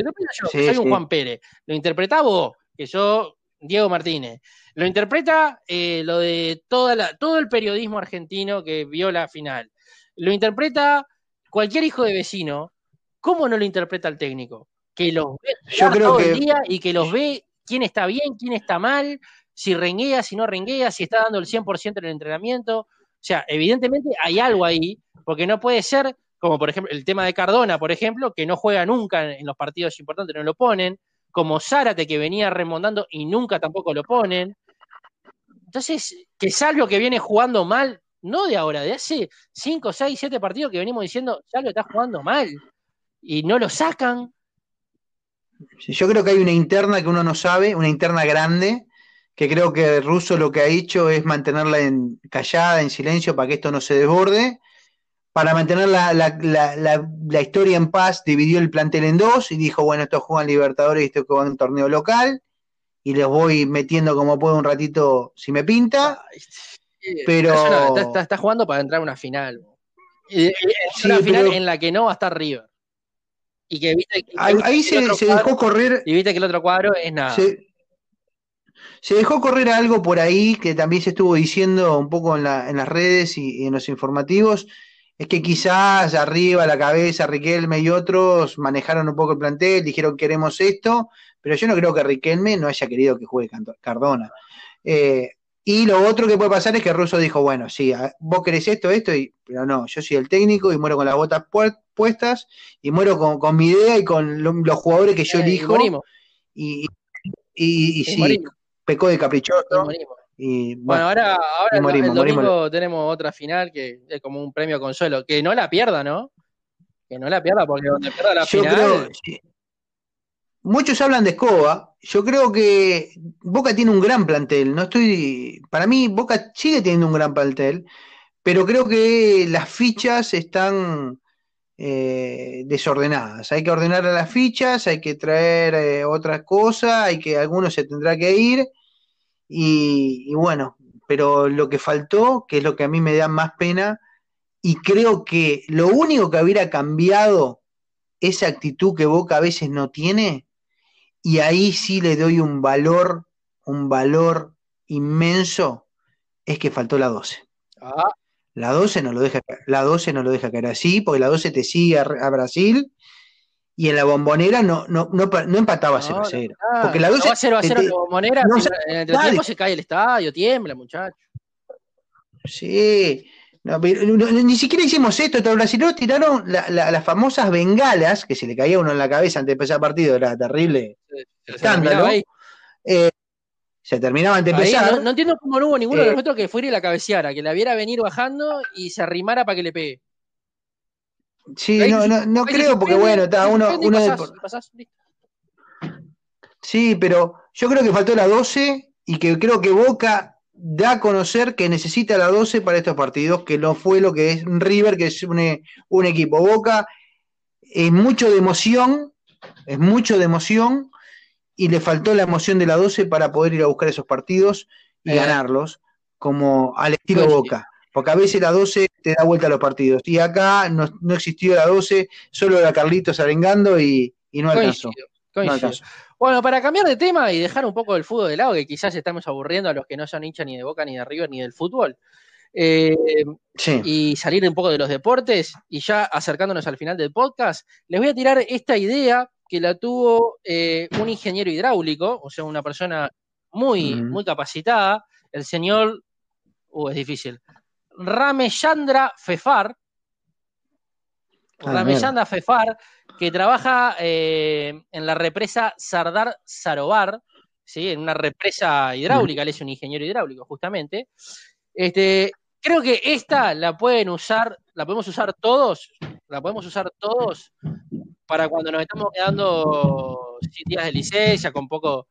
interpreto yo, soy un Juan Pérez. Lo interpretaba vos, que yo Diego Martínez. Lo interpreta eh, lo de toda la, todo el periodismo argentino que vio la final. Lo interpreta cualquier hijo de vecino. ¿Cómo no lo interpreta el técnico? Que los ve Yo creo todo el día y que los eh. ve quién está bien, quién está mal, si renguea, si no renguea, si está dando el 100% en el entrenamiento. O sea, evidentemente hay algo ahí, porque no puede ser, como por ejemplo el tema de Cardona, por ejemplo, que no juega nunca en los partidos importantes, no lo ponen como Zárate que venía remondando y nunca tampoco lo ponen. Entonces, que salvo que viene jugando mal, no de ahora, de hace 5, 6, 7 partidos que venimos diciendo, lo está jugando mal y no lo sacan. Yo creo que hay una interna que uno no sabe, una interna grande, que creo que Russo lo que ha hecho es mantenerla en, callada, en silencio, para que esto no se desborde para mantener la, la, la, la, historia en paz, dividió el plantel en dos y dijo, bueno, estos juegan Libertadores y estos juegan un torneo local, y los voy metiendo como puedo un ratito si me pinta. pero está, jugando para entrar a una final. una final en la que no va a estar River. Y que ahí, se, dejó correr. Y viste que el otro cuadro es nada. Se, dejó correr algo por ahí que también se estuvo diciendo un poco en, en las redes y en los informativos es que quizás arriba, la cabeza, Riquelme y otros manejaron un poco el plantel, dijeron queremos esto, pero yo no creo que Riquelme no haya querido que juegue Cardona. Eh, y lo otro que puede pasar es que Russo dijo, bueno, sí, vos querés esto, esto, y, pero no, yo soy el técnico y muero con las botas puestas y muero con, mi idea y con los jugadores que yo eh, elijo. y, y, y sí, pecó de caprichoso bueno, ahora, tenemos otra final que es como un premio consuelo. Que no la pierda, ¿no? Que no la pierda, porque donde pierda la muchos hablan de Escoba. Yo creo que Boca tiene un gran plantel. No estoy. Para mí, Boca sigue teniendo un gran plantel. Pero creo que las fichas están eh, desordenadas. Hay que ordenar las fichas, hay que traer eh, otras cosas, hay que algunos se tendrá que ir y, bueno, pero lo que faltó, que es lo que a mí me da más pena, y creo que lo único que hubiera cambiado esa actitud que Boca a veces no tiene, y ahí sí le doy un valor, un valor inmenso, es que faltó la 12. Ah. La 12 no lo deja, la 12 no lo deja caer así, porque la 12 te sigue a Brasil y en la bombonera no, no, no, no empataba 0-0. porque la va 0 a en la bombonera, en el tiempo se cae el estadio, tiembla, muchacho. Sí. ni siquiera hicimos esto, los no, tiraron las famosas bengalas, que se le caía uno en la cabeza antes de empezar el partido, era terrible eh, Se, terminaba antes de empezar. No, entiendo cómo no hubo ninguno de de eh, nosotros que fuera y la cabeceara, que la viera venir bajando y se arrimara para que le pegue. Sí, no, no, creo porque bueno, está uno... de... sí, pero yo creo que faltó la 12 y que creo que Boca da a conocer que necesita la 12 para estos partidos, que no fue lo que es River, que es e, un, equipo. Boca es mucho de emoción, es mucho de emoción, y le faltó la emoción de la 12 para poder ir a buscar esos partidos y eh. ganarlos, como al estilo Boca. Porque a veces la 12 te da vuelta a los partidos. Y acá no, existió la 12, solo era Carlitos arengando y, y no alcanzó. No bueno, para cambiar de tema y dejar un poco del fútbol de lado, que quizás estamos aburriendo a los que no son hinchas ni de Boca, ni de arriba, ni del fútbol, eh, sí. y salir un poco de los deportes, y ya acercándonos al final del podcast, les voy a tirar esta idea que la tuvo eh, un ingeniero hidráulico, o sea, una persona muy, muy capacitada, el señor, uh, es difícil, Rameyandra Fefar. Rameshandra Fefar, que trabaja eh, en la represa Sardar Sarobar, ¿sí? en una represa hidráulica, mm. él es un ingeniero hidráulico, justamente. Este, creo que esta la pueden usar, la podemos usar todos, la podemos usar todos para cuando nos estamos quedando sin días de licencia, con poco,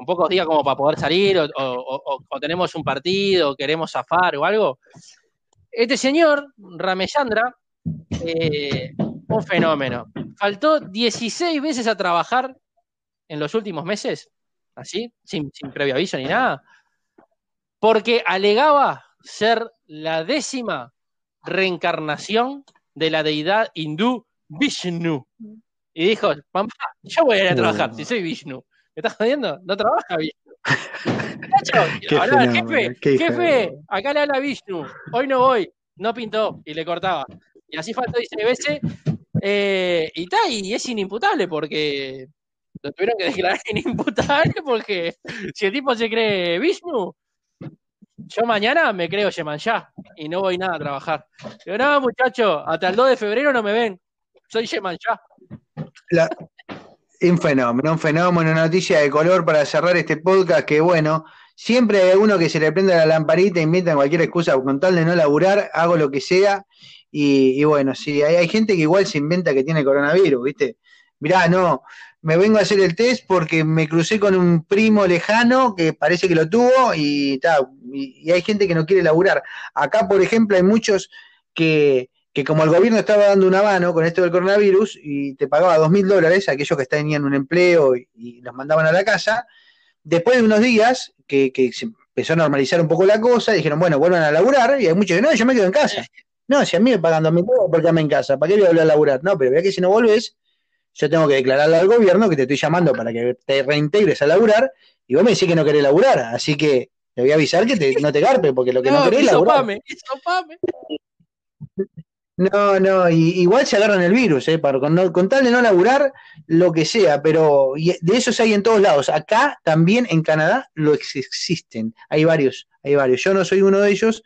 con pocos días como para poder salir o, tenemos un partido, o queremos zafar o algo. Este señor, Ramesandra, eh, un fenómeno. Faltó 16 veces a trabajar en los últimos meses, así, sin, previo aviso ni nada, porque alegaba ser la décima reencarnación de la deidad hindú Vishnu. Y dijo, mamá, yo voy a ir a trabajar si soy Vishnu. ¿Me estás jodiendo? No trabaja bien. ¡Qué jefe, jefe, acá le habla Vishnu, hoy no voy, no pintó y le cortaba. Y así faltó 16 veces. Eh, y, está. y es inimputable porque lo tuvieron que declarar inimputable porque si el tipo se cree Vishnu, yo mañana me creo ya y no voy nada a trabajar. Pero no, muchacho, hasta el 2 de febrero no me ven. Soy Yemanjá. La, un fenómeno, un fenómeno, una noticia de color para cerrar este podcast que bueno, siempre hay uno que se le prende la lamparita, inventa cualquier excusa con tal de no laburar, hago lo que sea y, bueno, sí, hay, gente que igual se inventa que tiene coronavirus, ¿viste? Mirá, no, me vengo a hacer el test porque me crucé con un primo lejano que parece que lo tuvo y, y hay gente que no quiere laburar. Acá, por ejemplo, hay muchos que que como el gobierno estaba dando una mano con esto del coronavirus y te pagaba dos mil dólares a aquellos que tenían un empleo y, los mandaban a la casa, después de unos días que, se empezó a normalizar un poco la cosa, dijeron, bueno, vuelvan a laburar, y hay muchos que no, yo me quedo en casa. No, si a mí me pagan dos mil dólares por me en casa, ¿para qué voy a volver a laburar? No, pero vea que si no volvés, yo tengo que declararle al gobierno que te estoy llamando para que te reintegres a laburar, y vos me decís que no querés laburar, así que te voy a avisar que no te garpe, porque lo que no, querés es laburar. No, no, igual se agarran el virus, ¿eh? Para, con, no, tal de no laburar, lo que sea, pero y de esos hay en todos lados. Acá también en Canadá lo existen. Hay varios, hay varios. Yo no soy uno de ellos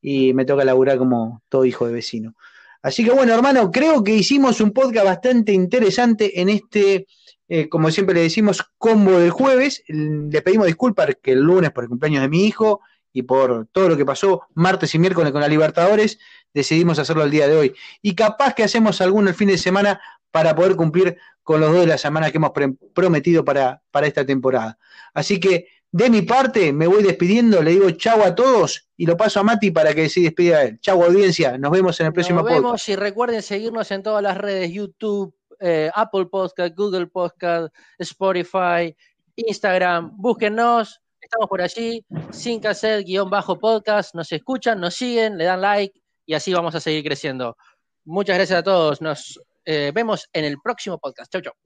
y me toca laburar como todo hijo de vecino. Así que bueno, hermano, creo que hicimos un podcast bastante interesante en este, eh, como siempre le decimos, combo del jueves. Le pedimos disculpas que el lunes por el cumpleaños de mi hijo y por todo lo que pasó martes y miércoles con la Libertadores, decidimos hacerlo el día de hoy. Y capaz que hacemos alguno el fin de semana para poder cumplir con los dos de la semana que hemos prometido para, para esta temporada. Así que de mi parte me voy despidiendo, le digo chau a todos y lo paso a Mati para que se despida él. Chau audiencia, nos vemos en el próximo podcast. Nos vemos y recuerden seguirnos en todas las redes, YouTube, eh, Apple Podcast, Google Podcast, Spotify, Instagram. Búsquennos, Estamos por allí, sin cassette, guión bajo podcast. Nos escuchan, nos siguen, le dan like y así vamos a seguir creciendo. Muchas gracias a todos. Nos eh, vemos en el próximo podcast. Chau, chau.